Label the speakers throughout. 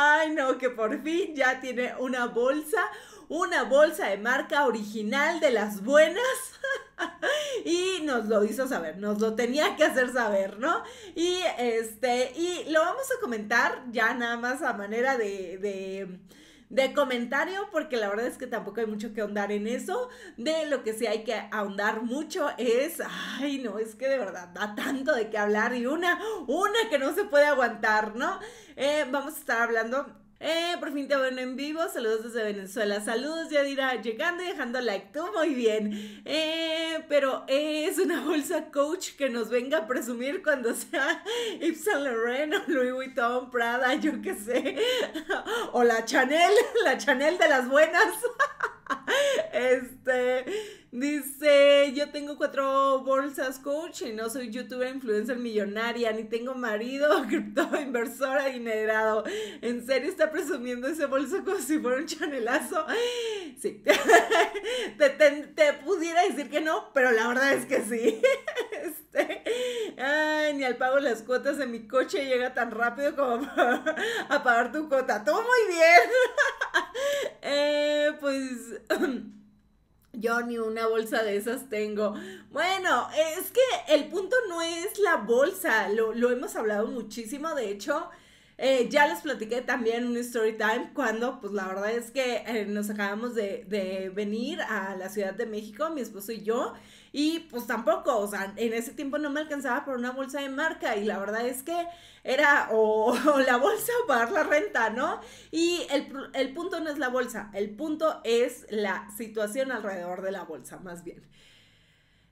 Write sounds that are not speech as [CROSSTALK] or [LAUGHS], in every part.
Speaker 1: Ay, no, que por fin ya tiene una bolsa, una bolsa de marca original de las buenas. [LAUGHS] y nos lo hizo saber, nos lo tenía que hacer saber, ¿no? Y este, y lo vamos a comentar ya nada más a manera de, de de comentario, porque la verdad es que tampoco hay mucho que ahondar en eso. De lo que sí hay que ahondar mucho es, ay, no, es que de verdad da tanto de qué hablar y una, una que no se puede aguantar, ¿no? Eh, vamos a estar hablando eh, por fin te veo en vivo. Saludos desde Venezuela. Saludos, Yadira. Llegando y dejando like. Todo muy bien. Eh, pero eh, es una bolsa coach que nos venga a presumir cuando sea [LAUGHS] Yves Saint Laurent o Louis Vuitton, Prada, yo qué sé. [LAUGHS] O la Chanel, [LAUGHS] la Chanel de las buenas. Este. Dice, yo tengo cuatro bolsas coach y no soy youtuber, influencer, millonaria, ni tengo marido, [LAUGHS] cripto, inversor, adinerado. ¿En serio está presumiendo ese bolso como si fuera un chanelazo? Sí, [LAUGHS] te, te pudiera decir que no, pero la verdad es que sí. [LAUGHS] Este, ay, ni al pago las cuotas de mi coche llega tan rápido como a pagar tu cuota. Todo muy bien. Eh, pues... [CLEARS THROAT] Yo ni una bolsa de esas tengo. Bueno, es que el punto no es la bolsa, lo, hemos hablado muchísimo, de hecho, eh, ya les platiqué también un story time cuando, pues la verdad es que eh, nos acabamos de, de venir a la Ciudad de México, mi esposo y yo, y pues tampoco, o sea, en ese tiempo no me alcanzaba por una bolsa de marca y la verdad es que era o, [LAUGHS] la bolsa o pagar la renta, ¿no? Y el, punto no es la bolsa, el punto es la situación alrededor de la bolsa, más bien.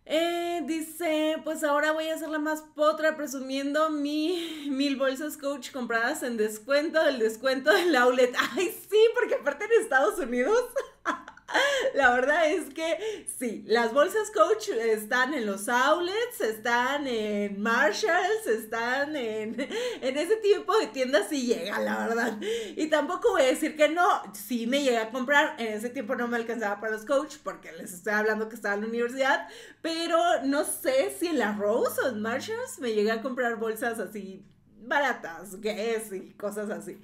Speaker 1: Eh, dice, pues ahora voy a hacer la más potra presumiendo mi mil bolsas coach compradas en descuento del descuento del outlet. [LAUGHS] Ay, sí, porque aparte en Estados Unidos [LAUGHS] [LAUGHS] La verdad es que sí, las bolsas coach están en los outlets, están en Marshalls, están en, [LAUGHS] en ese tipo de tiendas y llega, la verdad. Y tampoco voy a decir que no, sí me llegué a comprar, en ese tiempo no me alcanzaba para los coach porque les estoy hablando que estaba en la universidad, pero no sé si en la Rose o en Marshalls me llegué a comprar bolsas así baratas, que es y cosas así.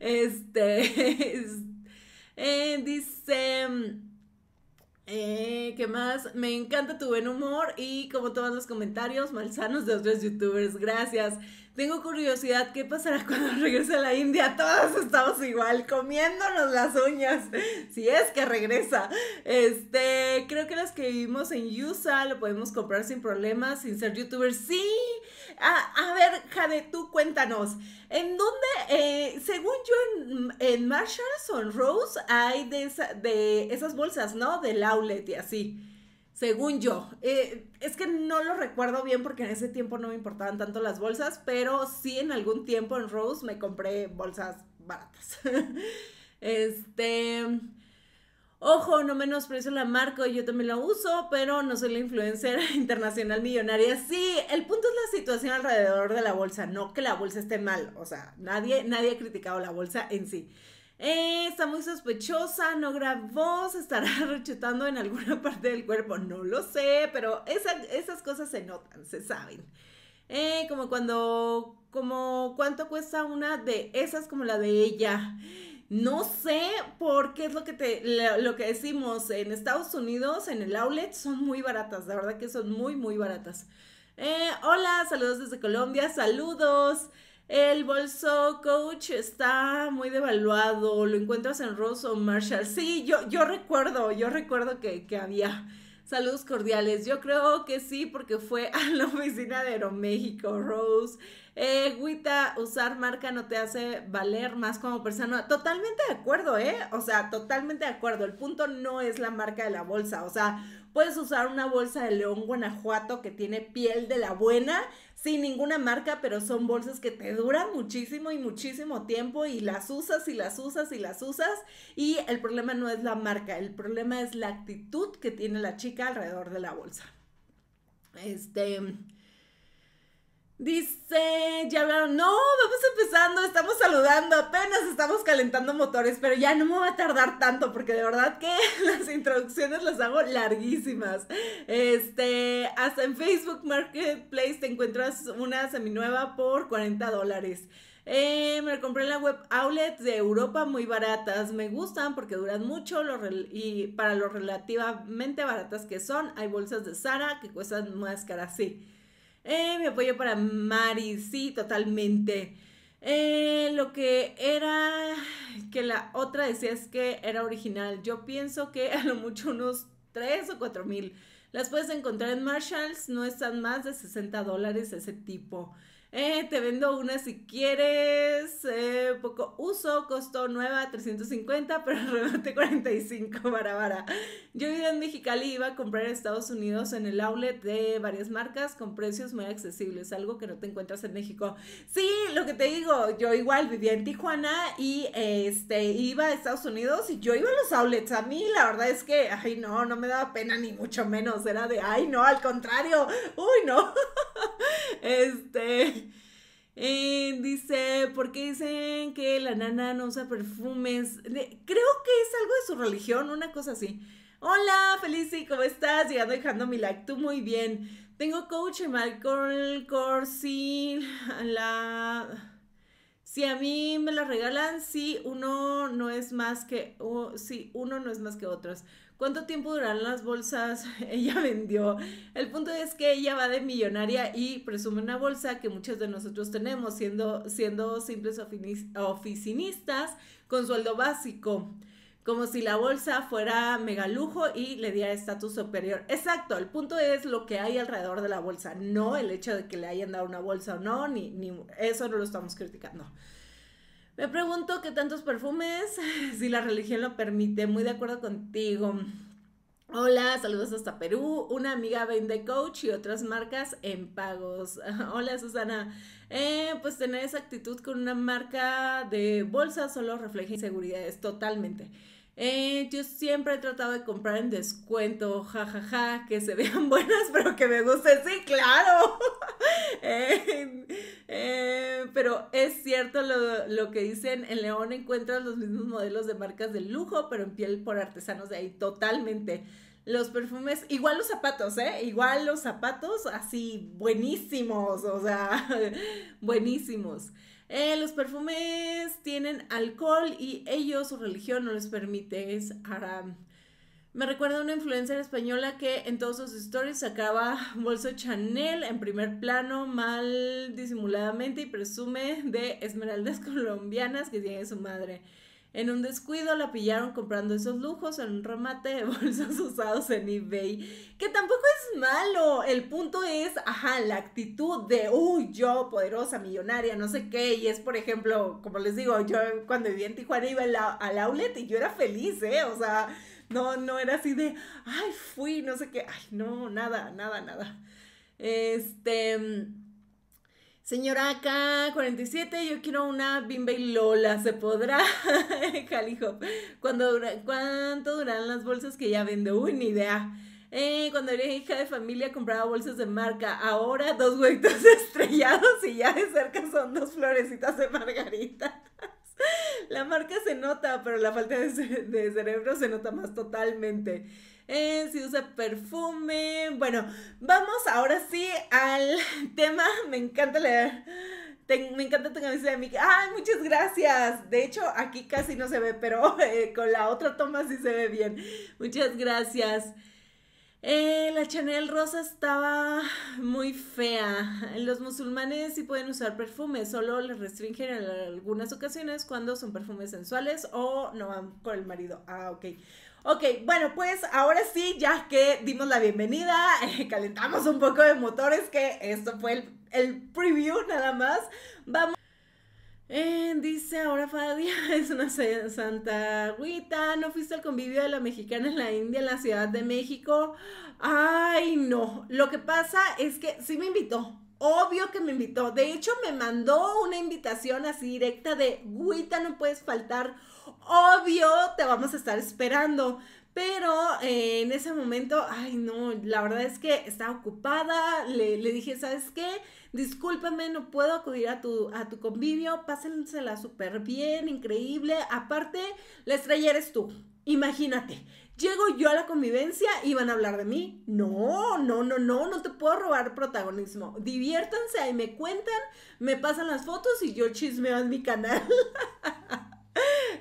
Speaker 1: este [LAUGHS] Eh, dice... Eh, ¿Qué más? Me encanta tu buen humor y como todos los comentarios malsanos de otros youtubers. Gracias. Tengo curiosidad, ¿qué pasará cuando [LAUGHS] regrese a la India? Todos estamos igual, comiéndonos las uñas, [LAUGHS] si es que regresa. Este, creo que las que vivimos en USA lo podemos comprar sin problemas, sin ser youtubers. Sí, a, ver, Jade, tú cuéntanos. ¿En dónde, eh, según yo, en, Marshalls o en Rose hay de, esas bolsas, ¿no? Del outlet y así. Según yo. Eh, es que no lo recuerdo bien porque en ese tiempo no me importaban tanto las bolsas, pero sí en algún tiempo en Rose me compré bolsas baratas. [LAUGHS] este. Ojo, no menosprecio la marca, yo también la uso, pero no soy la influencer [LAUGHS] internacional millonaria. Sí, el punto es la situación alrededor de la bolsa, no que la bolsa esté mal, o sea, nadie, nadie ha criticado la bolsa en sí. Eh, está muy sospechosa, no grabó, se estará [LAUGHS] rechutando en alguna [LAUGHS] parte del cuerpo, no lo sé, pero esas cosas se notan, se saben. Eh, como cuando, como cuánto cuesta una de esas como la de ella. No sé por qué es lo que, te, lo, que decimos. En Estados Unidos, en el outlet, son muy baratas. La verdad que son muy, muy baratas. Eh, hola, saludos desde Colombia, saludos. El bolso coach está muy devaluado, lo encuentras en Rose o Marshall. Sí, yo, yo recuerdo, yo recuerdo que, que, había. Saludos cordiales, yo creo que sí, porque fue a la oficina de Aeroméxico, Rose. Eh, Guita, usar marca no te hace valer más como persona. Totalmente de acuerdo, ¿eh? O sea, totalmente de acuerdo. El punto no es la marca de la bolsa. O sea, puedes usar una bolsa de León Guanajuato que tiene piel de la buena, sin ninguna marca, pero son bolsas que te duran muchísimo y muchísimo tiempo y las usas y las usas y las usas. Y el problema no es la marca, el problema es la actitud que tiene la chica alrededor de la bolsa. Este, Dice, ya hablaron, no, vamos empezando, estamos saludando, apenas estamos calentando motores, pero ya no me va a tardar tanto porque de verdad que [LAUGHS] las introducciones las hago larguísimas. Este, hasta en Facebook Marketplace te encuentras una seminueva por 40 dólares. Eh, me compré en la web outlet de Europa muy baratas. Me gustan porque duran mucho y para lo relativamente baratas que son, hay bolsas de Sara que cuestan más caras, sí. Eh, mi apoyo para Mari, sí, totalmente. Eh, lo que era que la otra decía es que era original. Yo pienso que a lo mucho unos 3 o 4 mil. Las puedes encontrar en Marshalls, no están más de 60 dólares ese tipo. Eh, te vendo una si quieres. Eh, poco uso, costó nueva 350, [LAUGHS] pero remate 45, vara, vara. Yo vivía en Mexicali iba a comprar en Estados Unidos en el outlet de varias marcas con precios muy accesibles, algo que no te encuentras en México. Sí, lo que te digo, yo igual vivía en Tijuana y este, iba a Estados Unidos y yo iba a los outlets. A mí la verdad es que, ay no, no me daba pena ni mucho menos. Era de, ay no, al contrario, uy no. [LAUGHS] este... Eh, dice, ¿por qué dicen que la nana no usa perfumes? creo que es algo de su religión, una cosa así. Hola, Felici, ¿cómo estás? Llegando dejando mi like, tú muy bien. Tengo coach en Michael Corsi, [LAUGHS] la... Si a mí me la regalan, sí, uno no es más que... sí, uno no es más que otros cuánto tiempo duran las bolsas, [LAUGHS] ella vendió. El punto es que ella va de millonaria y presume una bolsa que muchos de nosotros tenemos, siendo, siendo simples oficinistas con sueldo básico. Como si la bolsa fuera mega lujo y le diera estatus superior. Exacto, el punto es lo que hay alrededor de la bolsa, no el hecho de que le hayan dado una bolsa o no, ni, ni eso no lo estamos criticando. Me pregunto qué tantos perfumes, [LAUGHS] si la religión lo permite, muy de acuerdo contigo. Hola, saludos hasta Perú. Una amiga vende coach y otras marcas en pagos. [LAUGHS] Hola, Susana. Eh, pues tener esa actitud con una marca de bolsa solo refleja inseguridades totalmente. Eh, yo siempre he tratado de comprar en descuento, jajaja, que se vean [LAUGHS] buenas, pero que me gusten, sí, claro. [LAUGHS] Eh, eh, pero es cierto lo, que dicen, en León encuentras los mismos modelos de marcas de lujo, pero en piel por artesanos de ahí, totalmente. Los perfumes, igual los zapatos, ¿eh? Igual los zapatos, así, buenísimos, o sea, [LAUGHS] buenísimos. Eh, los perfumes tienen alcohol y ellos, su religión no les permite, es haram. Me recuerda a una influencer española que en todos sus stories sacaba [LAUGHS] bolso Chanel en primer plano, mal disimuladamente y presume de esmeraldas [LAUGHS] colombianas que tiene su madre. En un descuido la pillaron comprando esos lujos en un remate de [LAUGHS] bolsos usados en eBay, que tampoco es malo. El punto es, ajá, la actitud de, uy, yo, poderosa, millonaria, no sé qué. Y es, por ejemplo, como les digo, yo cuando vivía en Tijuana iba al outlet y yo era feliz, ¿eh? O sea, no, no era así de, ay, fui, no sé qué, ay, no, nada, nada, nada. Este Señora k 47, yo quiero una y Lola, ¿se podrá? [LAUGHS] Jalijo, ¿cuánto duran las bolsas que ya vende? Uy, ni idea. Eh, cuando era hija de familia compraba bolsas de marca, ahora dos huecos [LAUGHS] estrellados y ya de cerca son dos florecitas de margarita la marca se nota, pero la falta de, cerebro se nota más totalmente. Eh, si usa perfume. Bueno, vamos ahora sí al [LAUGHS] tema. Me encanta leer. me encanta tu camiseta de Mickey. ¡Ay, muchas gracias! De hecho, aquí casi no se ve, pero [LAUGHS] eh, con la otra toma sí se ve bien. Muchas gracias. Eh, la Chanel rosa estaba muy fea. Los musulmanes sí pueden usar perfumes, solo les restringen en algunas ocasiones cuando son perfumes sensuales o no van con el marido. Ah, ok. Ok, bueno, pues ahora sí, ya que dimos la bienvenida, eh, calentamos un poco de motores, que esto fue el, el preview nada más. Vamos. Eh, dice ahora Fadia, [LAUGHS] es una santa agüita, ¿no fuiste al convivio de la mexicana en la India, en la Ciudad de México? Ay, no, lo que pasa es que sí me invitó, obvio que me invitó, de hecho me mandó una invitación así directa de, güita, no puedes faltar, obvio, te vamos a estar esperando. Pero eh, en ese momento, ay no, la verdad es que estaba ocupada, le, dije, ¿sabes qué? Discúlpame, no puedo acudir a tu, a tu convivio, pásensela súper bien, increíble. Aparte, la estrella eres tú, imagínate. Llego yo a la convivencia y van a hablar de mí. No, no, no, no, no te puedo robar protagonismo. Diviértanse, ahí me cuentan, me pasan las fotos y yo chismeo en mi canal. [LAUGHS]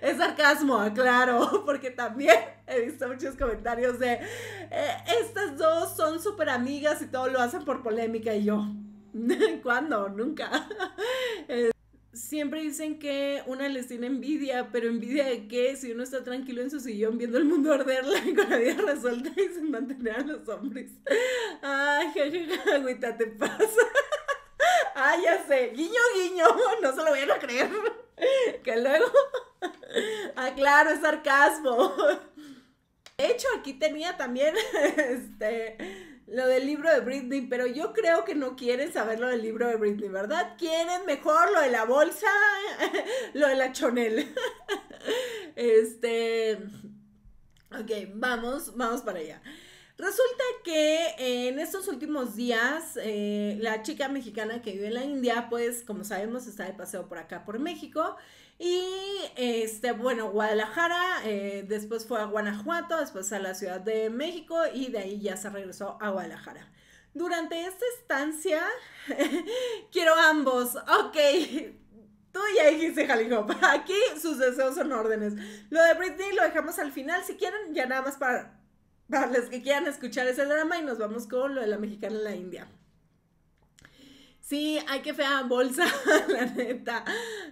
Speaker 1: Es sarcasmo, claro, [LAUGHS] porque también he visto muchos comentarios de, eh, estas dos son súper amigas y todo lo hacen por polémica y yo, [LAUGHS] ¿cuándo? Nunca. [LAUGHS] Eh, siempre dicen que una les tiene envidia, pero envidia de qué? Si uno está tranquilo en su sillón viendo el mundo arderla y con la vida resuelta y sin mantener a los hombres. Ay, jajaja, agüita, te pasa ah, ya sé. Guiño, guiño. [LAUGHS] No se lo voy a creer. [LAUGHS] Que luego. ah, [LAUGHS] claro, es sarcasmo. De hecho, aquí tenía también este, lo del libro de Britney, pero yo creo que no quieren saber lo del libro de Britney, ¿verdad? Quieren mejor lo de la bolsa, lo de la chonel. Este. Ok, vamos, vamos para allá. Resulta que eh, en estos últimos días, eh, la chica mexicana que vive en la India, pues como sabemos, está de paseo por acá, por México. Y este, bueno, Guadalajara, eh, después fue a Guanajuato, después a la Ciudad de México y de ahí ya se regresó a Guadalajara. Durante esta estancia, [LAUGHS] quiero ambos. Ok, Tú ya dijiste, Jalijo, [LAUGHS] aquí sus deseos son órdenes. Lo de Britney lo dejamos al final, si quieren, ya nada más para [LAUGHS] para los que quieran escuchar ese drama y nos vamos con lo de la mexicana en la India. Sí, hay que fea bolsa, [LAUGHS] la neta.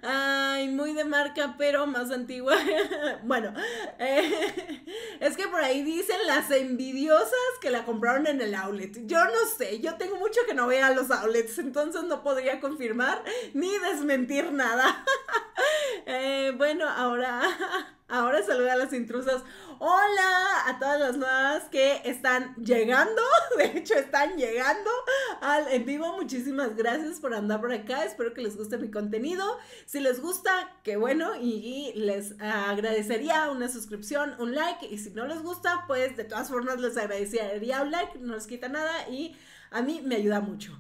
Speaker 1: Ay, muy de marca, pero más antigua. [LAUGHS] bueno, eh, es que por ahí dicen las envidiosas que la compraron en el outlet. Yo no sé, yo tengo mucho que no vea los outlets, entonces no podría confirmar ni desmentir nada. Eh, bueno, ahora... Ahora saluda a las intrusas. Hola a todas las nuevas que están llegando. [LAUGHS] De hecho, están llegando al en vivo. Muchísimas gracias por andar por acá. Espero que les guste mi contenido. Si les gusta, qué bueno. Y, les agradecería una suscripción, un like. Y si no les gusta, pues de todas formas les agradecería un like. No les quita nada y a mí me ayuda mucho.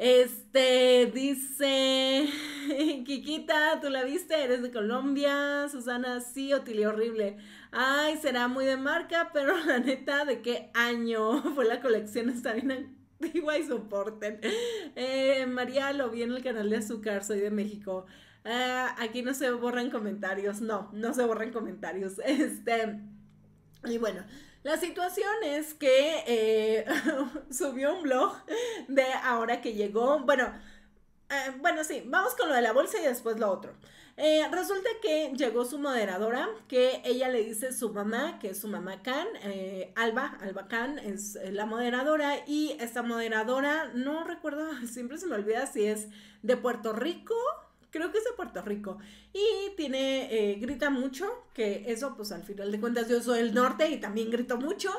Speaker 1: Este, dice, [LAUGHS] Kikita, tú la viste, eres de Colombia, Susana, sí, Otilio, horrible. Ay, será muy de marca, [LAUGHS] pero la neta, ¿de qué año [LAUGHS] fue la colección? Está bien antigua y soporten. Eh, María, lo vi en el canal de Azúcar, soy de México. Eh, aquí no se borran comentarios, no, no se borran comentarios. Este, y bueno, la situación es que eh, [LAUGHS] subió un blog de ahora que llegó, bueno, eh, bueno, sí, vamos con lo de la bolsa y después lo otro. Eh, resulta que llegó su moderadora, que ella le dice su mamá, que es su mamá Can, Alba, Alba Khan es la moderadora y esta moderadora, no recuerdo, [LAUGHS] siempre se me olvida si es de Puerto Rico creo que es de Puerto Rico. Y tiene, eh, grita mucho, que eso pues al final de cuentas yo soy del norte y también grito mucho.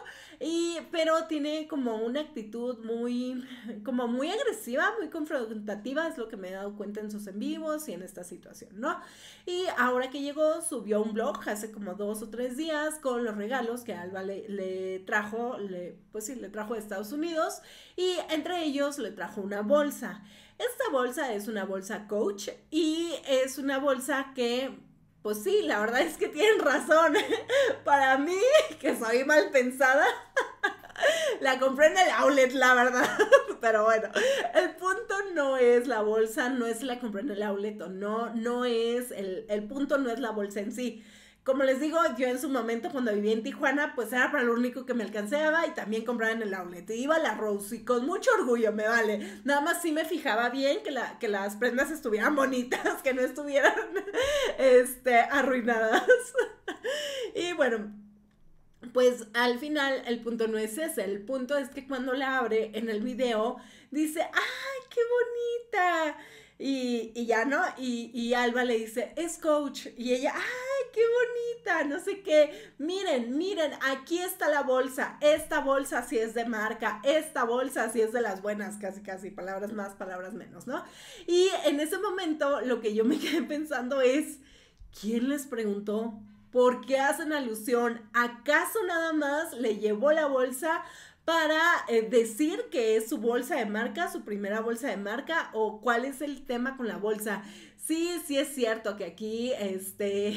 Speaker 1: Y, pero tiene como una actitud muy, como muy agresiva, muy confrontativa, es lo que me he dado cuenta en sus en vivos y en esta situación, ¿no? Y ahora que llegó, subió un blog hace como dos o tres días con los regalos que Alba le, trajo, le, pues sí, le trajo de Estados Unidos y entre ellos le trajo una bolsa. Esta bolsa es una bolsa coach y es una bolsa que pues sí, la verdad es que tienen razón. [LAUGHS] Para mí, que soy mal pensada, [LAUGHS] la compré en el outlet, la verdad. [LAUGHS] Pero bueno, el punto no es la bolsa, no es la compré en el outlet, o no, no es, el, el punto no es la bolsa en sí. Como les digo, yo en su momento cuando vivía en Tijuana, pues era para lo único que me alcanzaba y también compraba en el outlet. Iba a la Rose y con mucho orgullo, me vale. Nada más si me fijaba bien que, la, que las prendas estuvieran bonitas, [LAUGHS] que no estuvieran este, arruinadas. [LAUGHS] y bueno, pues al final el punto no es ese, el punto es que cuando la abre en el video dice, ¡ay, qué bonita! Y, ya, ¿no? Y, y, Alba le dice, es coach. Y ella, ¡ay, qué bonita! No sé qué. Miren, miren, aquí está la bolsa. Esta bolsa sí es de marca. Esta bolsa sí es de las buenas, casi, casi. Palabras más, palabras menos, ¿no? Y en ese momento lo que yo me [LAUGHS] quedé pensando es, ¿quién les preguntó? ¿Por qué hacen alusión? ¿Acaso nada más le llevó la bolsa? para eh, decir que es su bolsa de marca, su primera bolsa de marca o cuál es el tema con la bolsa. Sí, sí es cierto que aquí, este,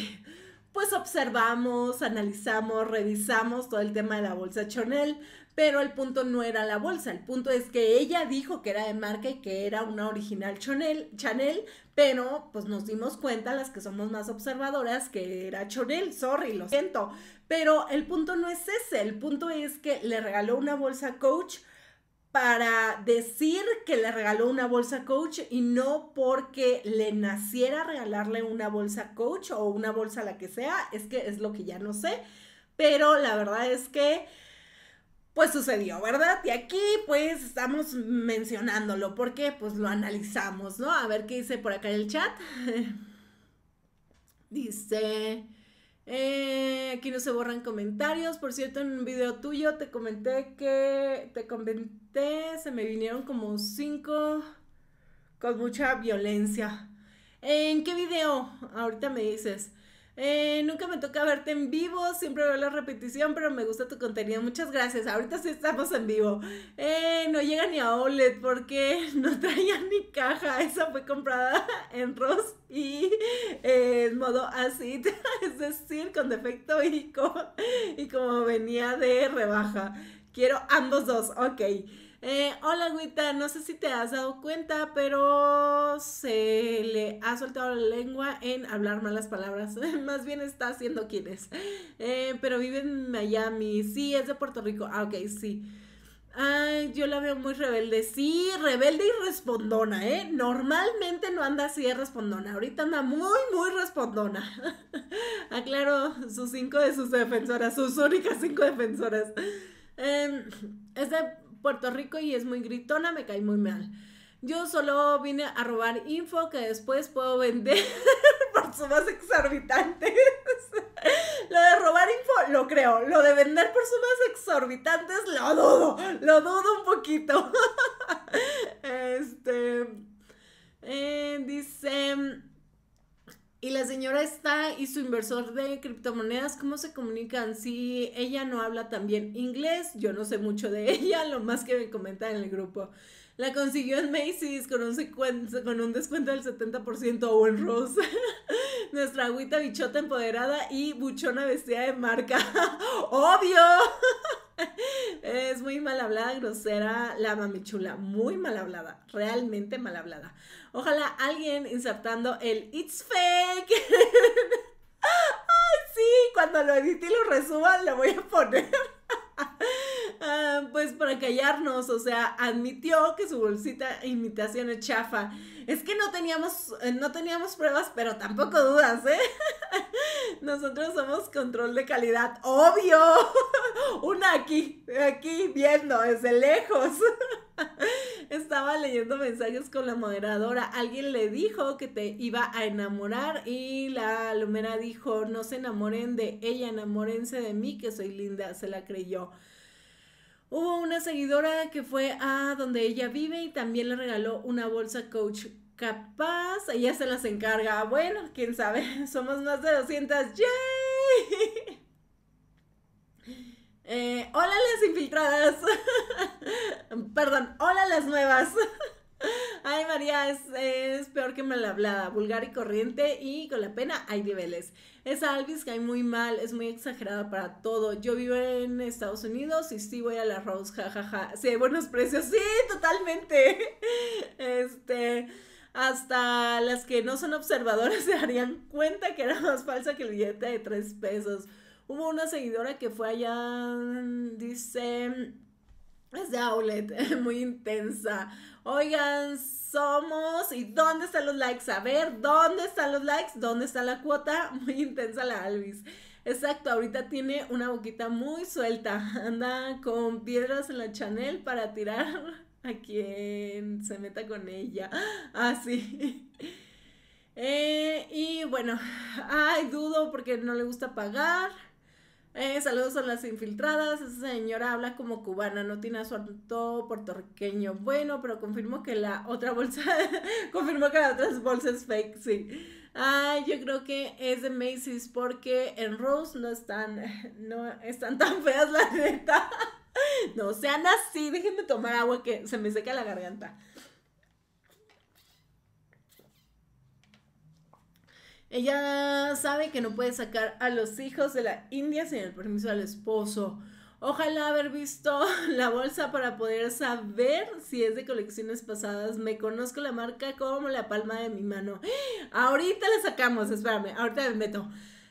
Speaker 1: pues observamos, analizamos, revisamos todo el tema de la bolsa Chanel, pero el punto no era la bolsa, el punto es que ella dijo que era de marca y que era una original Chanel, Chanel pero pues nos dimos cuenta las que somos más observadoras que era Chanel, sorry, lo siento, pero el punto no es ese, el punto es que le regaló una bolsa coach para decir que le regaló una bolsa coach y no porque le naciera regalarle una bolsa coach o una bolsa la que sea, es que es lo que ya no sé, pero la verdad es que pues sucedió, ¿verdad? Y aquí pues estamos mencionándolo porque pues lo analizamos, ¿no? A ver qué dice por acá en el chat. [LAUGHS] dice... Eh, aquí no se borran comentarios. Por cierto, en un video tuyo te comenté que. Te comenté, se me vinieron como cinco con mucha violencia. ¿En qué video? Ahorita me dices. Eh, nunca me toca verte en vivo, siempre veo la repetición, pero me gusta tu contenido. Muchas gracias. Ahorita sí estamos en vivo. Eh, no llega ni a OLED porque [LAUGHS] no traía ni caja. Esa fue comprada [LAUGHS] en Ross y eh, en modo Así, [LAUGHS] es decir, con defecto y como venía de rebaja. Quiero ambos dos, ok. Eh, hola, Agüita, no sé si te has dado cuenta, pero se le ha soltado la lengua en hablar malas palabras. [LAUGHS] Más bien está haciendo quién es. Eh, pero vive en Miami. Sí, es de Puerto Rico. Ah, ok, sí. Ay, yo la veo muy rebelde. Sí, rebelde y respondona, ¿eh? Normalmente no anda así de respondona. Ahorita anda muy, muy respondona. [LAUGHS] Aclaro, sus cinco de sus defensoras, sus únicas cinco defensoras. Em, es de Puerto Rico y es muy gritona, me cae muy mal. Yo solo vine a robar info que después puedo vender [LAUGHS] por sumas exorbitantes. lo de robar info lo creo, lo de vender por sumas exorbitantes lo dudo, lo dudo un poquito. [LAUGHS] este eh, dice y la señora está y su inversor de criptomonedas, ¿cómo se comunican? Si ella no habla también inglés, yo no sé mucho de [LAUGHS] ella, lo más que me comentan en el grupo. La consiguió en Macy's con un, con un descuento del 70% o en Rose. [LAUGHS] Nuestra agüita bichota empoderada y buchona vestida de marca. [LAUGHS] ¡Obvio! [LAUGHS] es muy mal hablada, grosera, la mamichula, muy mal hablada, realmente mal hablada. Ojalá alguien insertando el It's fake. [LAUGHS] Ay, sí, cuando lo edite y lo resuba, lo voy a poner. [LAUGHS] Ah, pues para callarnos, o sea, admitió que su bolsita imitación es chafa es que no teníamos, eh, no teníamos pruebas, pero tampoco dudas, ¿eh? [LAUGHS] Nosotros somos control de calidad, obvio. [LAUGHS] Una aquí, aquí viendo desde lejos. [LAUGHS] Estaba leyendo mensajes con la moderadora. Alguien le dijo que te iba a enamorar y la lumera dijo, no se enamoren de ella, enamórense de mí, que soy linda. Se la creyó. Hubo una seguidora que fue a donde ella vive y también le regaló una bolsa Coach capaz ella se las encarga. Bueno, quién sabe, [LAUGHS] somos más de 200. ¡Yay! [LAUGHS] Eh, hola las infiltradas. [LAUGHS] Perdón, hola las nuevas. Ay, María, es, peor que mal hablada, vulgar y corriente y con la pena hay niveles. Esa Alvis hay muy mal, es muy exagerada para todo. Yo vivo en Estados Unidos y sí voy a la Rose, jajaja. Sí, buenos precios, sí, totalmente. [LAUGHS] Este, hasta las que no son observadoras [LAUGHS] se darían cuenta que era más falsa que el billete de tres pesos. Hubo una seguidora que fue allá, dice es de outlet, [LAUGHS] muy intensa. Oigan, somos. ¿Y dónde están los likes? A ver, ¿dónde están los likes? ¿Dónde está la cuota? [LAUGHS] Muy intensa la Alvis. Exacto, ahorita tiene una boquita muy suelta. [LAUGHS] Anda con piedras en la Chanel para tirar a quien se meta con ella. Así. Ah, eh, y bueno, [SIGHS] ay, dudo porque no le gusta pagar. Eh, saludos a las infiltradas. Esa señora habla como cubana, no tiene asunto puertorriqueño. Bueno, pero confirmo que la otra bolsa, [LAUGHS] confirmo que la otra bolsa es fake, sí. Ay, yo creo que es de Macy's porque en Rose no están, [LAUGHS] no están tan feas, la neta. [LAUGHS] No sean así, déjenme tomar agua que se me seca la garganta. Ella sabe que no puede sacar a los hijos de la India sin el permiso del esposo. Ojalá haber visto [LAUGHS] la bolsa para poder saber si es de colecciones pasadas. Me conozco la marca como la palma de mi mano. [GASPS] Ahorita la sacamos, espérame, ahorita me meto.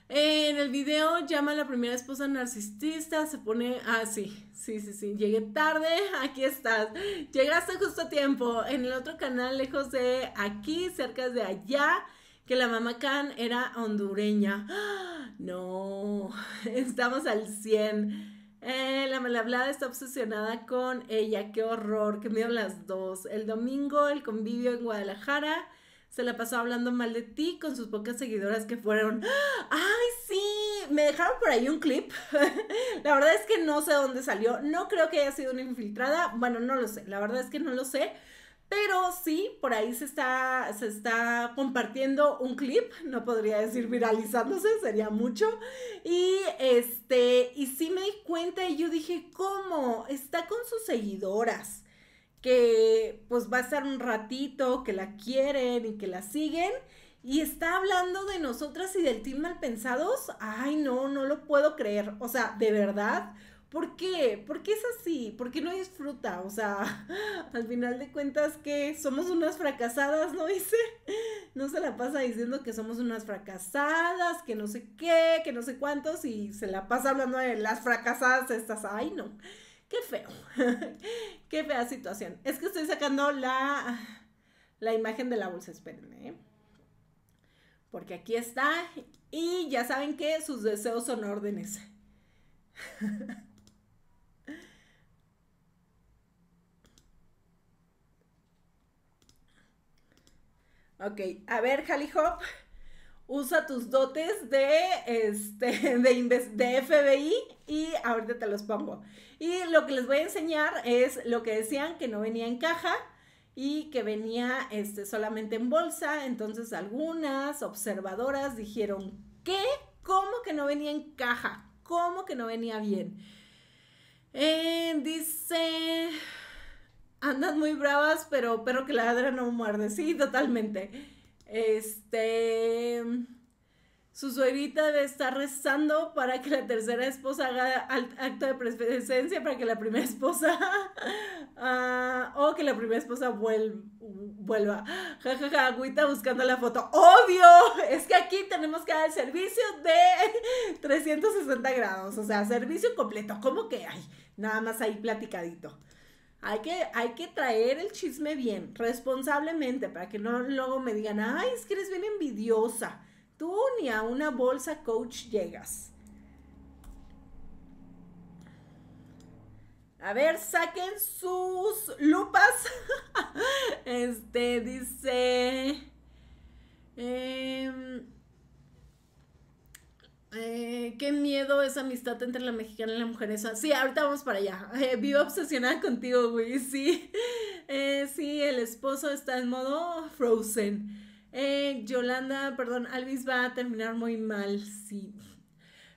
Speaker 1: En el video llama a la primera esposa narcisista, se pone, ah, sí, sí, sí, sí, llegué tarde, [LAUGHS] aquí estás, llegaste justo a tiempo. En el otro canal, lejos de aquí, cerca de allá, que la mamá Khan era hondureña. [GASPS] No, [LAUGHS] estamos al 100. Eh, la malhablada está obsesionada con ella. Qué horror, qué miedo las dos. El domingo, el convivio en Guadalajara. Se la pasó hablando mal de ti con sus pocas seguidoras que fueron. [GASPS] ¡Ay, sí! Me dejaron por ahí un clip. [LAUGHS] la verdad es que no sé dónde salió. No creo que haya sido una infiltrada. Bueno, no lo sé. La verdad es que no lo sé. Pero sí, por ahí se está, se está compartiendo un clip, no podría decir viralizándose, sería mucho. Y este, y sí me di cuenta y yo dije, ¿cómo? Está con sus seguidoras, que pues va a estar un ratito, que la quieren y que la siguen. Y está hablando de nosotras y del team malpensados. Ay, no, no lo puedo creer. O sea, de verdad, ¿Por qué? ¿Por qué es así? ¿Por qué no disfruta? O sea, [LAUGHS] al final de cuentas que somos unas fracasadas, ¿no [LAUGHS] dice? No se la pasa diciendo que somos unas fracasadas, que no sé qué, que no sé cuántos, y se la pasa hablando de las fracasadas estas. Ay, no. Qué feo. [LAUGHS] qué fea situación. Es que estoy sacando la, la imagen de la bolsa, espérenme. ¿eh? Porque aquí está. Y ya saben que sus deseos son órdenes. Ok, a ver, Halley usa tus dotes de, este, [LAUGHS] de, FBI y ahorita te los pongo. Y lo que les voy a enseñar es lo que decían que no venía en caja y que venía este, solamente en bolsa. Entonces algunas observadoras dijeron, ¿qué? ¿Cómo que no venía en caja? ¿Cómo que no venía bien? Eh, dice andan muy bravas, pero perro que la ladra no muerde, sí, totalmente. Este, su suevita debe estar rezando para que la tercera esposa haga acto de presencia, para que la primera esposa, [LAUGHS] ah, o que la primera esposa vuelva, jajaja, ja, ja, agüita buscando la foto, obvio, es que aquí tenemos que dar el servicio de 360 [LAUGHS] grados, o sea, servicio completo, ¿cómo que hay? Nada más ahí platicadito. Hay que, hay que traer el chisme bien, responsablemente, para que no luego me digan, ay, es que eres bien envidiosa. Tú ni a una bolsa coach llegas. A ver, saquen sus lupas. [LAUGHS] este dice. Eh, eh, qué miedo esa amistad entre la mexicana y la mujer. esa Sí, ahorita vamos para allá. [LAUGHS] Eh, vivo obsesionada contigo, güey. [LAUGHS] Sí. Eh, sí, el esposo está en modo frozen. Eh, Yolanda, perdón, Alvis va a terminar muy mal. Sí.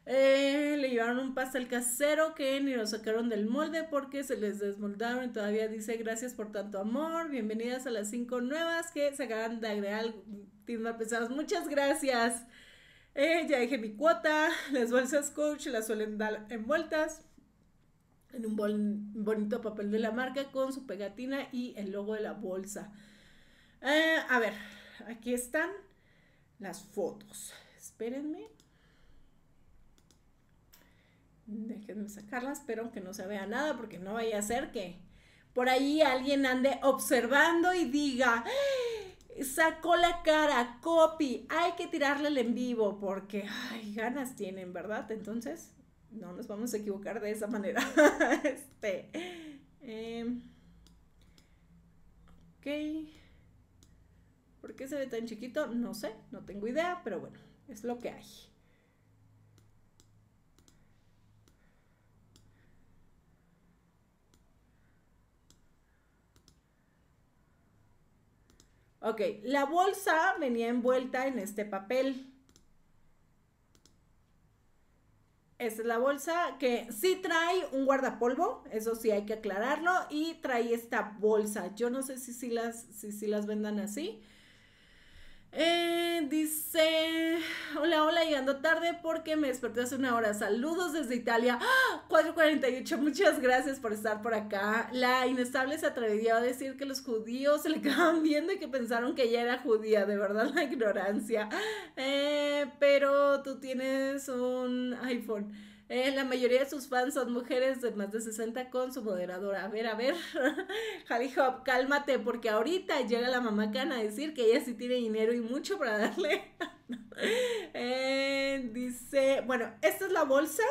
Speaker 1: le llevaron un al casero que ni lo sacaron del molde porque se les desmoldaron. Y Todavía dice gracias por tanto amor. Bienvenidas a las cinco nuevas que se acaban de agregar. Pesadas. Muchas gracias. Eh, ya dejé mi cuota, [LAUGHS] las bolsas coach las suelen dar envueltas en un bonito papel de la marca con su pegatina y el logo de la bolsa. Eh, a ver, aquí están las fotos. Espérenme. Déjenme sacarlas, espero que no se vea nada porque no vaya a ser que por ahí alguien ande observando y diga, ¡Ah! sacó la cara, copy, hay que tirarle el en vivo porque, ay, ganas tienen, ¿verdad? Entonces, no nos vamos a equivocar de esa manera. [LAUGHS] este, em, ok. ¿Por qué se ve tan chiquito? No sé, no tengo idea, pero bueno, es lo que hay. Ok, la bolsa venía envuelta en este papel. Esta es la bolsa que sí trae un guardapolvo, eso sí hay que aclararlo, y trae esta bolsa. Yo no sé si, las, si, si las vendan así, eh, dice, hola, hola, llegando tarde porque me desperté hace una hora. Saludos desde Italia. 448, ¡Ah! muchas gracias por estar por acá. La inestable se atrevió a decir que los judíos se le quedaban viendo y que pensaron que ella era judía. De verdad, la ignorancia. Eh, pero tú tienes un iPhone. Eh, la mayoría de sus fans son mujeres de más de 60 con su moderadora. A ver, a ver, [LAUGHS] Harry cálmate, porque ahorita llega la mamá Cana a decir que ella sí tiene dinero y mucho para darle. [LAUGHS] Eh, dice, bueno, esta es la bolsa.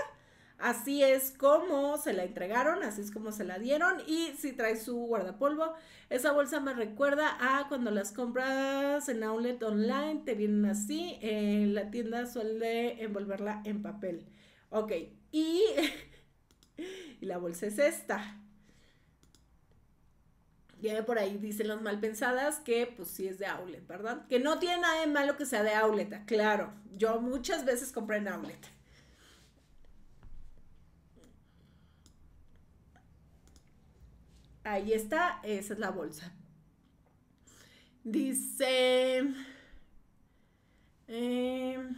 Speaker 1: Así es como se la entregaron, así es como se la dieron. Y si trae su guardapolvo, esa bolsa me recuerda a cuando las compras en outlet online, te vienen así. Eh, la tienda suele envolverla en papel. Ok, [LAUGHS] y, la bolsa es esta. Viene por ahí dicen las pensadas que pues sí es de outlet, ¿verdad? Que no tiene nada de malo que sea de outlet, claro. Yo muchas veces compré en outlet. Ahí está, esa es la bolsa. Dice... Em,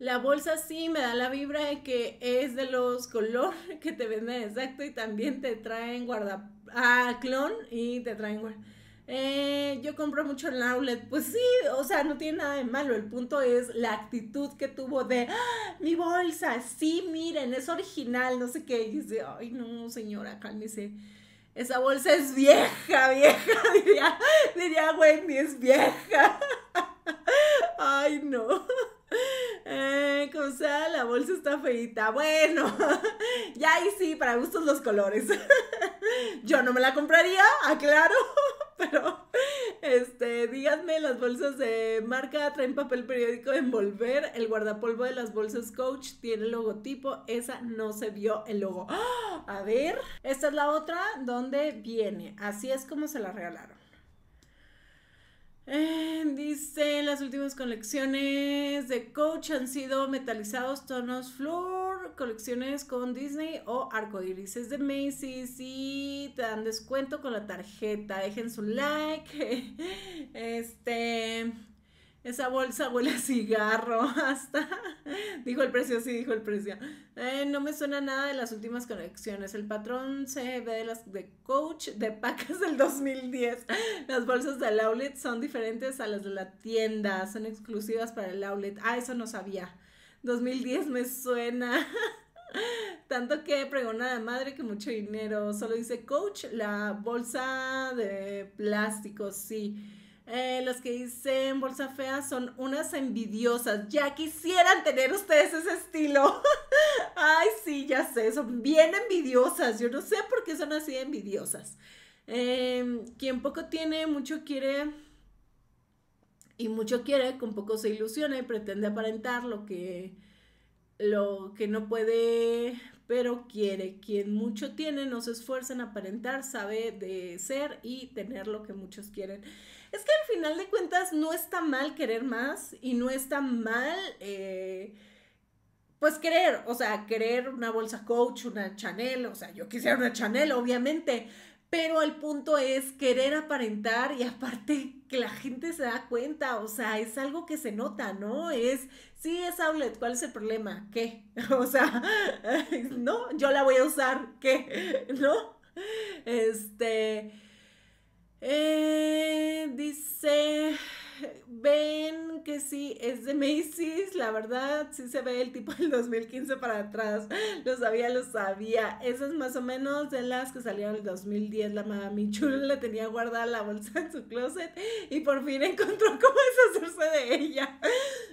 Speaker 1: la bolsa sí me da la vibra de que es de los color [LAUGHS] que te venden exacto y también te traen guarda ah, clon y te traen guarda. Eh, yo compro mucho en la outlet. Pues sí, o sea, no tiene nada de malo. El punto es la actitud que tuvo de ¡Ah! mi bolsa, sí, miren, es original, no sé qué. Y dice, ay no, señora, cálmese. Esa bolsa es vieja, [LAUGHS] vieja, [LAUGHS] diría, diría Wendy, es vieja. ay no. Eh, cosa, la bolsa está feita. Bueno, [LAUGHS] ya ahí sí, para gustos los colores. [LAUGHS] Yo no me la compraría, aclaro, [LAUGHS] pero este, díganme, las bolsas de marca traen papel periódico envolver, el guardapolvo de las bolsas Coach tiene logotipo, esa no se vio el logo. ¡Ah! A ver, esta es la otra donde viene, así es como se la regalaron. Eh, dice, las últimas colecciones de Coach han sido metalizados tonos flor, colecciones con Disney o arcoirises de Macy's y te dan descuento con la tarjeta. Dejen su like. [LAUGHS] Este, esa bolsa huele a cigarro [LAUGHS] hasta. dijo el precio, sí, dijo el precio. Eh, no me suena nada de las últimas conexiones. El patrón ve de las de Coach de Pacas del 2010. Las bolsas del outlet son diferentes a las de la tienda. Son exclusivas para el outlet. Ah, eso no sabía. 2010 me suena. [LAUGHS] Tanto que pregunta madre que mucho dinero. Solo dice Coach, la bolsa de plástico, sí. Las eh, los que dicen bolsa fea son unas envidiosas. Ya quisieran tener ustedes ese estilo. [LAUGHS] Ay, sí, ya sé, son bien envidiosas. Yo no sé por qué son así envidiosas. Em, quien poco tiene, mucho quiere. Y mucho quiere, con poco se ilusiona y pretende aparentar lo que, lo que no puede, pero quiere. Quien mucho tiene, no se esfuerza en aparentar, sabe de ser y tener lo que muchos quieren. Es que al final de cuentas no está mal querer más y no está mal, eh, pues querer, o sea, querer una bolsa coach, una Chanel, o sea, yo quisiera una Chanel, obviamente, pero el punto es querer aparentar y aparte que la gente se da cuenta, o sea, es algo que se nota, ¿no? Es, sí, es outlet, ¿cuál es el problema? ¿Qué? [LAUGHS] O sea, [LAUGHS] no, yo la voy a usar, ¿qué? [LAUGHS] ¿No? Este... Eh, dice, ven que sí, es de Macy's, la verdad, sí se ve el tipo del 2015 para atrás, lo sabía, lo sabía. esas es más o menos de las que salieron en el 2010, la mamá chula la tenía guardada la bolsa en su closet y por fin encontró [LAUGHS] cómo deshacerse de ella.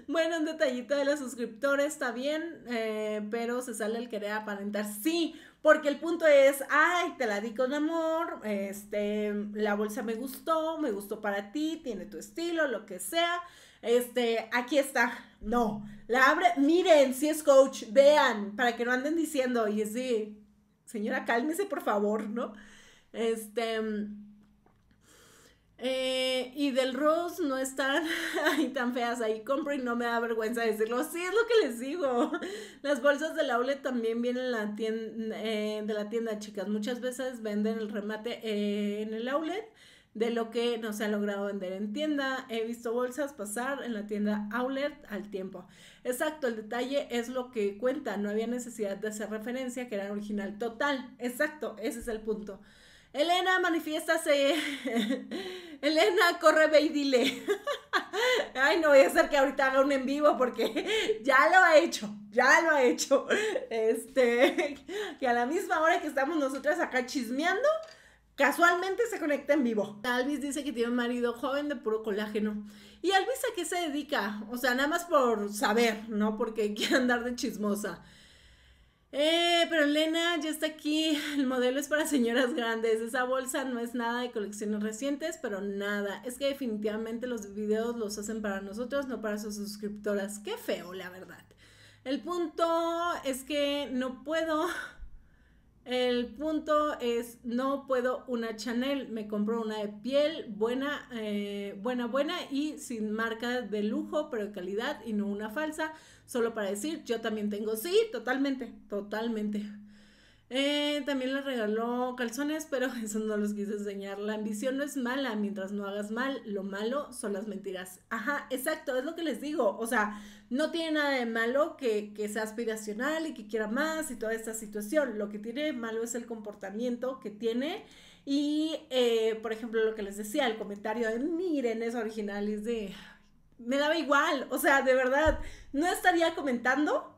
Speaker 1: Bueno, un detallito de los suscriptores, está bien, eh, pero se sale el querer aparentar, sí. Porque el punto es, ay, te la di con amor, este, la bolsa me gustó, me gustó para ti, tiene tu estilo, lo que sea. Este, aquí está. No, la abre, miren, si es coach, vean, para que no anden diciendo, y es sí, señora, cálmese, por favor, ¿no? Este, eh, y del Rose no están ahí [LAUGHS] tan feas. Ahí compro y no me da vergüenza decirlo. Sí, es lo que les digo. [LAUGHS] Las bolsas del outlet también vienen eh, de la tienda, chicas. Muchas veces venden el remate eh, en el outlet de lo que no se ha logrado vender en tienda. He visto bolsas pasar en la tienda outlet al tiempo. Exacto, el detalle es lo que cuenta. No había necesidad de hacer referencia que era original total. Exacto, ese es el punto. Elena, manifiéstase. Elena, corre, ve y dile. Ay, no voy a hacer que ahorita haga un en vivo porque ya lo ha hecho, ya lo ha hecho. Este, que a la misma hora que estamos nosotras acá chismeando, casualmente se conecta en vivo. Alvis dice que tiene un marido joven de puro colágeno. ¿Y Alvis a qué se dedica? O sea, nada más por saber, ¿no? Porque quiere andar de chismosa. Eh, pero Lena ya está aquí. [LAUGHS] El modelo es para señoras grandes. Esa bolsa no es nada de colecciones recientes, pero nada. Es que definitivamente los videos los hacen para nosotros, no para sus suscriptoras. Qué feo, la verdad. El punto es que no puedo [LAUGHS] El punto es, no puedo una Chanel, me compro una de piel buena, eh, buena, buena y sin marca de lujo, pero de calidad y no una falsa, solo para decir, yo también tengo, sí, totalmente, totalmente. Eh, también le regaló calzones, pero [LAUGHS] eso no los quise enseñar. La ambición no es mala mientras no hagas mal. Lo malo son las mentiras. Ajá, exacto, es lo que les digo. O sea, no tiene nada de malo que, sea aspiracional y que quiera más y toda esta situación. Lo que tiene malo es el comportamiento que tiene. Y, eh, por ejemplo, lo que les decía, el comentario de miren, es original, es de me daba igual. O sea, de verdad, no estaría comentando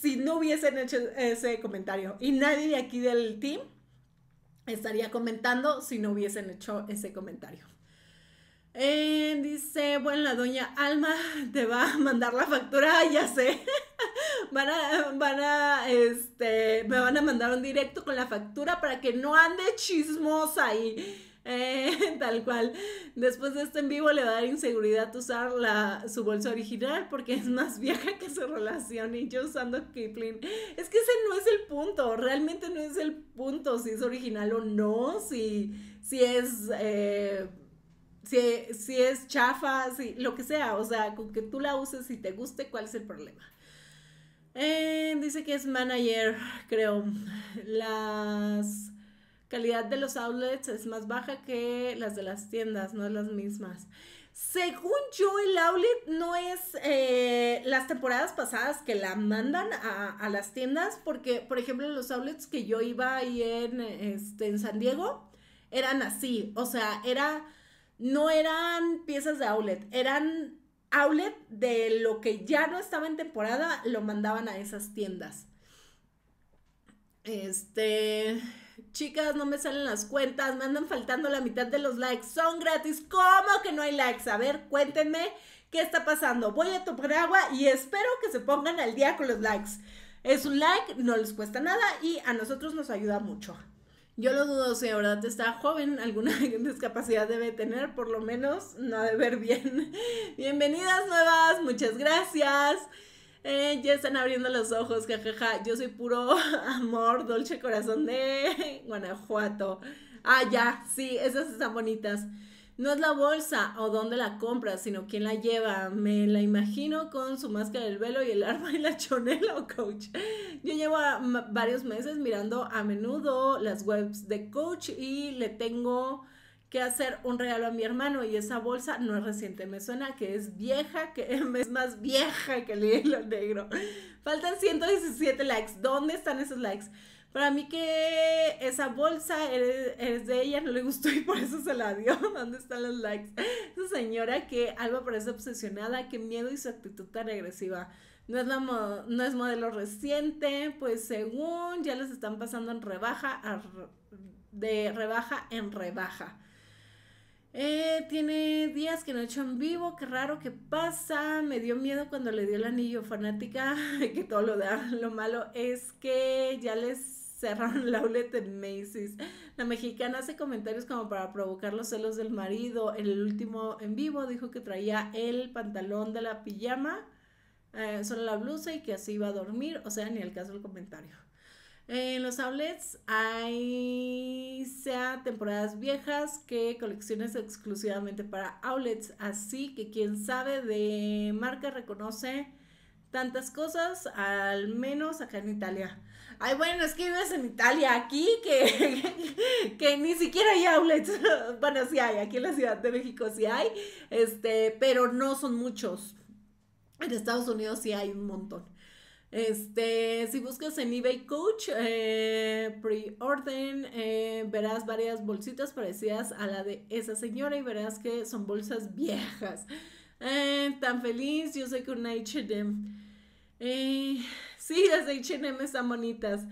Speaker 1: si no hubiesen hecho ese comentario. Y nadie de aquí del team estaría comentando si no hubiesen hecho ese comentario. Eh, dice, bueno, la doña Alma [LAUGHS] te va a mandar la factura, [LAUGHS] ya sé. Van a, van a, este, me van a mandar un directo con la factura para que no ande chismosa ahí. Eh, [LAUGHS] tal cual. Después de este en vivo le va a dar inseguridad usar la, su bolsa original porque es más vieja que su relación y yo usando Kipling. Es que ese no es el punto, realmente no es el punto si es original o no, si, si es... Eh, si, si, es chafa, si, lo que sea, o sea, con que tú la uses y te guste, ¿cuál es el problema? Eh, dice que es manager, creo. Las calidad de los outlets es más baja que las de las tiendas, no es las mismas. Según yo, el outlet no es eh, las temporadas pasadas que la mandan a, las tiendas, porque, por ejemplo, los outlets que yo iba ahí en, este, en San Diego eran así, o sea, era, no eran piezas de outlet, eran outlet de lo que ya no estaba en temporada, lo mandaban a esas tiendas. Este chicas, no me salen las cuentas, me andan faltando la mitad de los likes, son gratis, ¿cómo que no hay likes? A ver, cuéntenme qué está pasando. Voy a tomar agua y espero que se pongan al día con los likes. Es un like, no les cuesta nada y a nosotros nos ayuda mucho. Yo lo dudo, si de verdad está joven, alguna [LAUGHS] discapacidad debe tener, por lo menos no de ver bien. [LAUGHS] Bienvenidas nuevas, muchas gracias. Eh, ya están abriendo los ojos, jajaja. Ja, Yo soy puro [LAUGHS] amor, dulce corazón de [LAUGHS] Guanajuato. Ah, ya, sí, esas están bonitas. No es la bolsa o dónde la compras, sino quién la lleva. Me la imagino con su máscara, el velo y el [LAUGHS] arma y la chonela o coach. Yo llevo varios meses mirando a menudo las webs de coach y le tengo que hacer un regalo a mi hermano y esa bolsa no es reciente, me suena que es vieja, que [LAUGHS] es más vieja que el hilo negro. Faltan 117 likes, ¿dónde están esos likes? Para mí que esa bolsa es de ella, no le gustó y por eso se la dio. [LAUGHS] ¿Dónde están los likes? Esa señora que Alba parece obsesionada, que miedo y su actitud tan agresiva No es, no es modelo reciente, pues según ya les están pasando en rebaja, de rebaja en rebaja. Eh, tiene días que no he hecho en vivo, qué raro, que pasa. Me dio miedo cuando le dio el anillo fanática, [LAUGHS] que todo lo da. Lo malo es que ya les cerraron [LAUGHS] la outlet en Macy's. La mexicana hace comentarios como para provocar los celos del marido. En el último en vivo dijo que traía el pantalón de la pijama, eh, solo la blusa y que así iba a dormir. O sea, ni el caso el comentario. En los outlets hay sea temporadas viejas que colecciones exclusivamente para outlets, así que quien sabe de marca reconoce tantas cosas, al menos acá en Italia. Ay, bueno, es que vives en Italia, aquí que, [LAUGHS] que ni siquiera hay outlets. [LAUGHS] Bueno, sí hay, aquí en la Ciudad de México sí hay, este, pero no son muchos. En Estados Unidos sí hay un montón. Este, si buscas en eBay Coach, eh, pre-orden, eh, verás varias bolsitas parecidas a la de esa señora y verás que son bolsas viejas. Eh, tan feliz, yo soy con HM. Eh, sí, las HM están bonitas.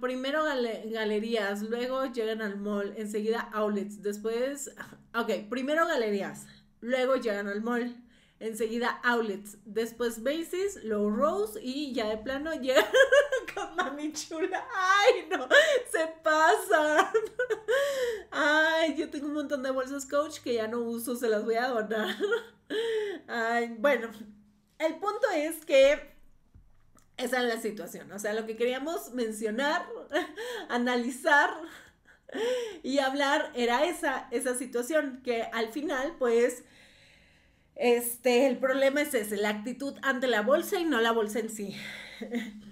Speaker 1: primero galerías, luego llegan al mall, enseguida outlets, después, ok, primero galerías, luego llegan al mall enseguida outlets, después bases Low Rose y ya de plano [LAUGHS] llega con Mami Chula. ¡Ay, no! ¡Se pasa! ¡Ay, yo tengo un montón de bolsas coach que ya no uso, se las voy a donar! ¡Ay, bueno! El punto es que esa es la situación. O sea, lo que queríamos mencionar, analizar y hablar era esa, esa situación que al final, pues este, el problema es ese, la actitud ante la bolsa y no la bolsa en sí. [LAUGHS]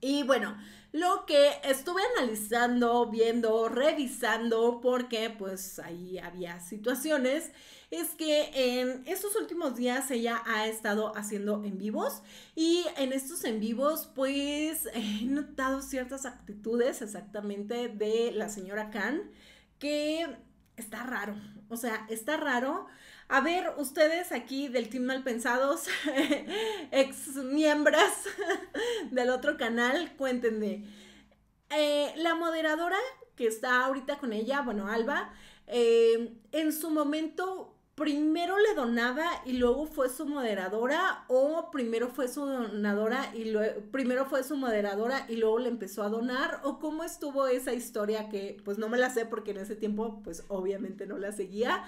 Speaker 1: y bueno, lo que estuve analizando, viendo, revisando, porque pues ahí había situaciones, es que en estos últimos días ella ha estado haciendo en vivos y en estos en vivos pues [LAUGHS] he notado ciertas actitudes exactamente de la señora Khan que está raro, o sea, está raro a ver, ustedes aquí del Team Malpensados, [LAUGHS] ex miembros [LAUGHS] del otro canal, cuéntenme. Eh, la moderadora que está ahorita con ella, bueno, Alba, eh, en su momento primero le donaba y luego fue su moderadora o primero fue su donadora y primero fue su moderadora y luego le empezó a donar o cómo estuvo esa historia que pues no me la sé porque en ese tiempo pues obviamente no la seguía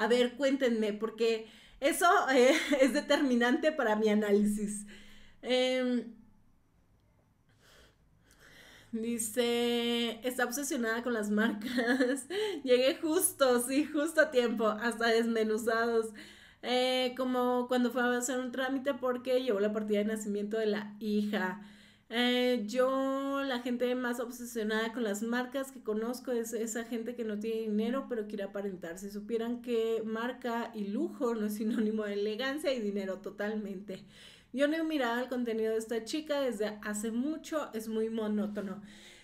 Speaker 1: a ver, cuéntenme, porque eso eh, [LAUGHS] es determinante para mi análisis. Em, dice, está obsesionada con las marcas. [LAUGHS] Llegué justo, sí, justo a tiempo, hasta desmenuzados. Eh, como cuando fue a hacer un trámite porque llevó la partida de nacimiento de la hija. Eh, yo, la gente más obsesionada con las marcas que conozco es esa gente que no tiene dinero pero quiere aparentarse supieran que marca y lujo no es sinónimo de elegancia y dinero totalmente. Yo no he mirado el contenido de esta chica desde hace mucho, es muy monótono.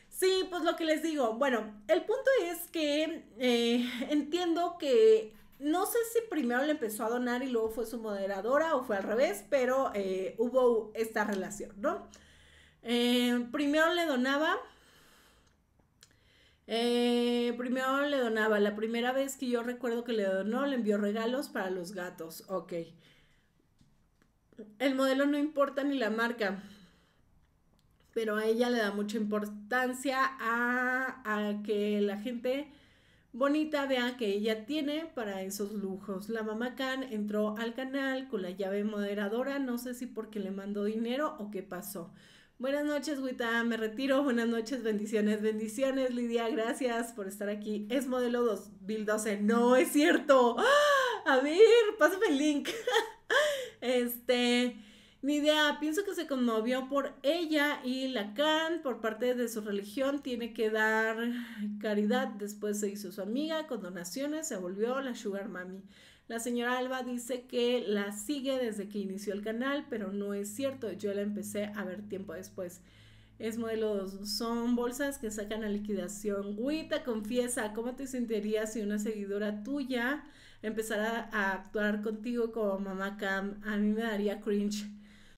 Speaker 1: Sí, pues lo que les digo. Bueno, el punto es que eh, entiendo que no sé si primero le empezó a donar y luego fue su moderadora o fue al revés, pero eh, hubo esta relación, ¿no? Eh, primero le donaba. Eh, primero le donaba. La primera vez que yo recuerdo que le donó, le envió regalos para los gatos. Ok. El modelo no importa ni la marca, pero a ella le da mucha importancia a, que la gente bonita vea que ella tiene para esos lujos. La mamá can entró al canal con la llave moderadora, no sé si porque le mandó dinero o qué pasó. Buenas noches, Wita, me retiro. Buenas noches, bendiciones, bendiciones, Lidia, gracias por estar aquí. Es modelo 2012, no es cierto. ¡Ah! A ver, pásame el link. [LAUGHS] este, Lidia, pienso que se conmovió por ella y Lacan, por parte de su religión, tiene que dar caridad. Después se hizo su amiga con donaciones, se volvió la Sugar Mami. La señora Alba dice que la sigue desde que inició el canal, pero no es cierto, yo la empecé a ver tiempo después. Es modelo 2. Son bolsas que sacan a liquidación. Guita, confiesa, ¿cómo te sentirías si una seguidora tuya empezara a actuar contigo como mamá cam? A mí me daría cringe.